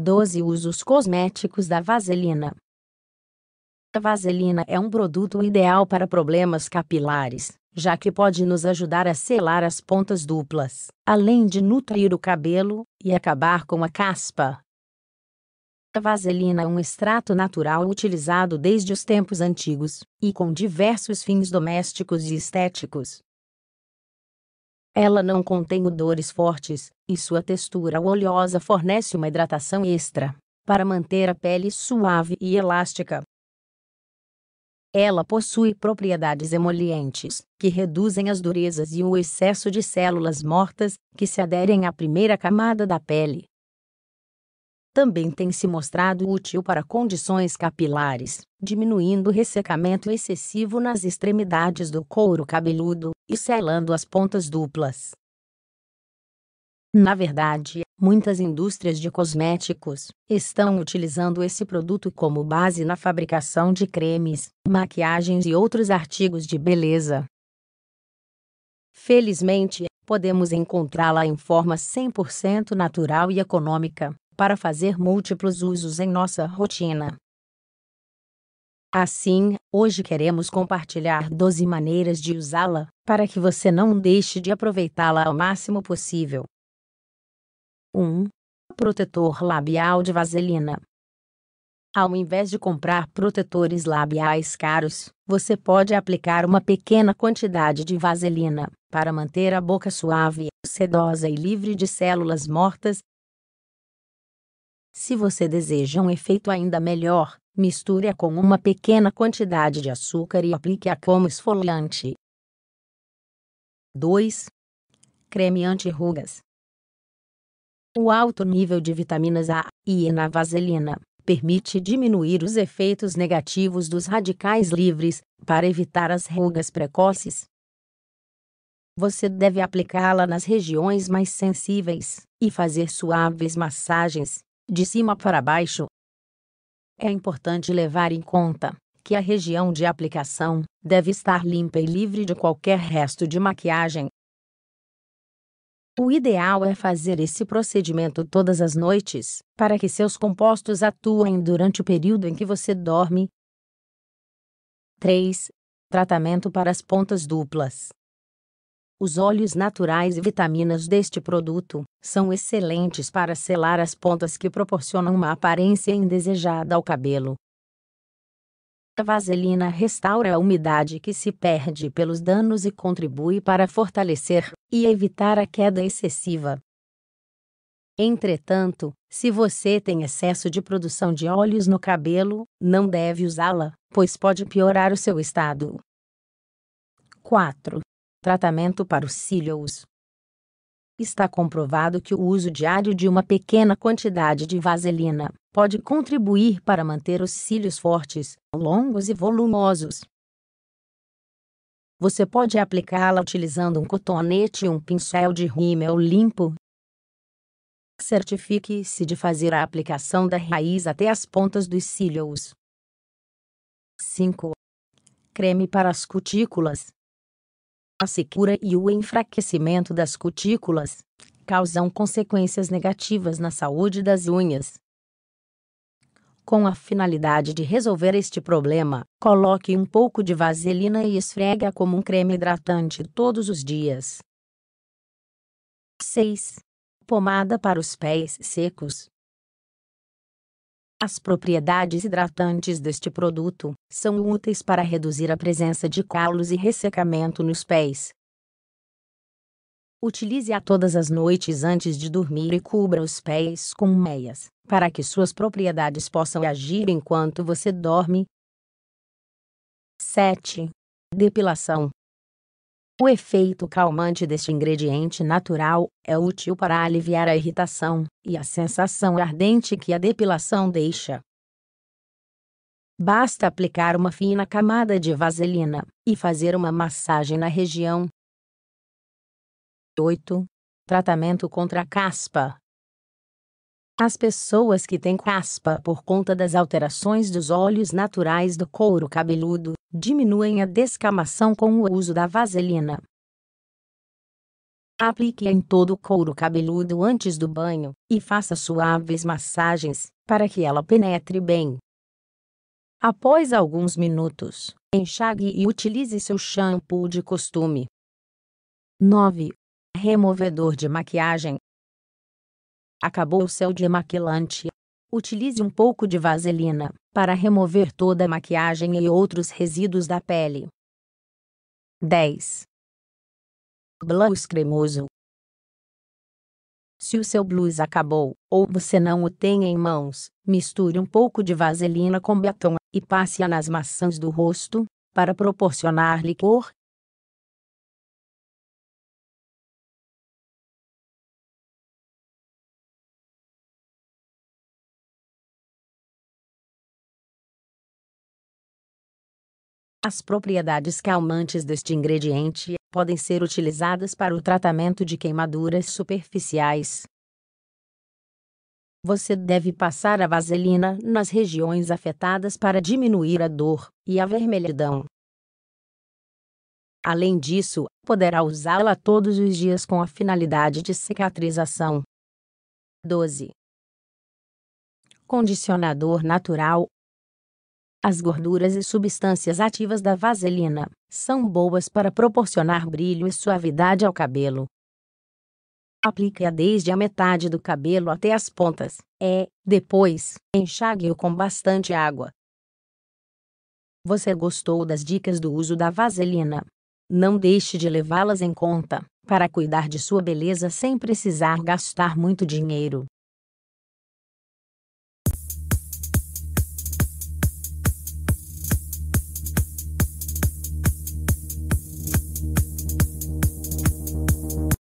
12 Usos cosméticos da vaselina. A vaselina é um produto ideal para problemas capilares, já que pode nos ajudar a selar as pontas duplas, além de nutrir o cabelo e acabar com a caspa. A vaselina é um extrato natural utilizado desde os tempos antigos e com diversos fins domésticos e estéticos. Ela não contém odores fortes, e sua textura oleosa fornece uma hidratação extra para manter a pele suave e elástica. Ela possui propriedades emolientes, que reduzem as durezas e o excesso de células mortas que se aderem à primeira camada da pele também tem se mostrado útil para condições capilares, diminuindo o ressecamento excessivo nas extremidades do couro cabeludo e selando as pontas duplas. Na verdade, muitas indústrias de cosméticos estão utilizando esse produto como base na fabricação de cremes, maquiagens e outros artigos de beleza. Felizmente, podemos encontrá-la em forma 100% natural e econômica, para fazer múltiplos usos em nossa rotina. Assim, hoje queremos compartilhar 12 maneiras de usá-la, para que você não deixe de aproveitá-la ao máximo possível. 1. Protetor labial de vaselina. Ao invés de comprar protetores labiais caros, você pode aplicar uma pequena quantidade de vaselina para manter a boca suave, sedosa e livre de células mortas, se você deseja um efeito ainda melhor, misture-a com uma pequena quantidade de açúcar e aplique-a como esfoliante. 2. Creme anti-rugas. O alto nível de vitaminas A e E na vaselina permite diminuir os efeitos negativos dos radicais livres para evitar as rugas precoces. Você deve aplicá-la nas regiões mais sensíveis e fazer suaves massagens de cima para baixo. É importante levar em conta que a região de aplicação deve estar limpa e livre de qualquer resto de maquiagem. O ideal é fazer esse procedimento todas as noites, para que seus compostos atuem durante o período em que você dorme. 3. Tratamento para as pontas duplas. Os óleos naturais e vitaminas deste produto são excelentes para selar as pontas que proporcionam uma aparência indesejada ao cabelo. A vaselina restaura a umidade que se perde pelos danos e contribui para fortalecer e evitar a queda excessiva. Entretanto, se você tem excesso de produção de óleos no cabelo, não deve usá-la, pois pode piorar o seu estado. 4 tratamento para os cílios. Está comprovado que o uso diário de uma pequena quantidade de vaselina pode contribuir para manter os cílios fortes, longos e volumosos. Você pode aplicá-la utilizando um cotonete e um pincel de rímel limpo. Certifique-se de fazer a aplicação da raiz até as pontas dos cílios. 5. Creme para as cutículas a secura e o enfraquecimento das cutículas causam consequências negativas na saúde das unhas. Com a finalidade de resolver este problema, coloque um pouco de vaselina e esfrega como um creme hidratante todos os dias. 6. Pomada para os pés secos. As propriedades hidratantes deste produto são úteis para reduzir a presença de calos e ressecamento nos pés. Utilize-a todas as noites antes de dormir e cubra os pés com meias, para que suas propriedades possam agir enquanto você dorme. 7. Depilação. O efeito calmante deste ingrediente natural é útil para aliviar a irritação e a sensação ardente que a depilação deixa. Basta aplicar uma fina camada de vaselina e fazer uma massagem na região. 8. Tratamento contra a caspa. As pessoas que têm caspa por conta das alterações dos óleos naturais do couro cabeludo diminuem a descamação com o uso da vaselina. Aplique em todo o couro cabeludo antes do banho e faça suaves massagens para que ela penetre bem. Após alguns minutos, enxague e utilize seu shampoo de costume. 9. Removedor de maquiagem Acabou o céu de maquilante. Utilize um pouco de vaselina para remover toda a maquiagem e outros resíduos da pele. 10. Blush cremoso. Se o seu blues acabou ou você não o tem em mãos, misture um pouco de vaselina com batom e passe-a nas maçãs do rosto para proporcionar-lhe cor As propriedades calmantes deste ingrediente podem ser utilizadas para o tratamento de queimaduras superficiais. Você deve passar a vaselina nas regiões afetadas para diminuir a dor e a vermelhidão. Além disso, poderá usá-la todos os dias com a finalidade de cicatrização. 12. Condicionador natural as gorduras e substâncias ativas da vaselina são boas para proporcionar brilho e suavidade ao cabelo. Aplique-a desde a metade do cabelo até as pontas. É, depois, enxague-o com bastante água. Você gostou das dicas do uso da vaselina? Não deixe de levá-las em conta para cuidar de sua beleza sem precisar gastar muito dinheiro.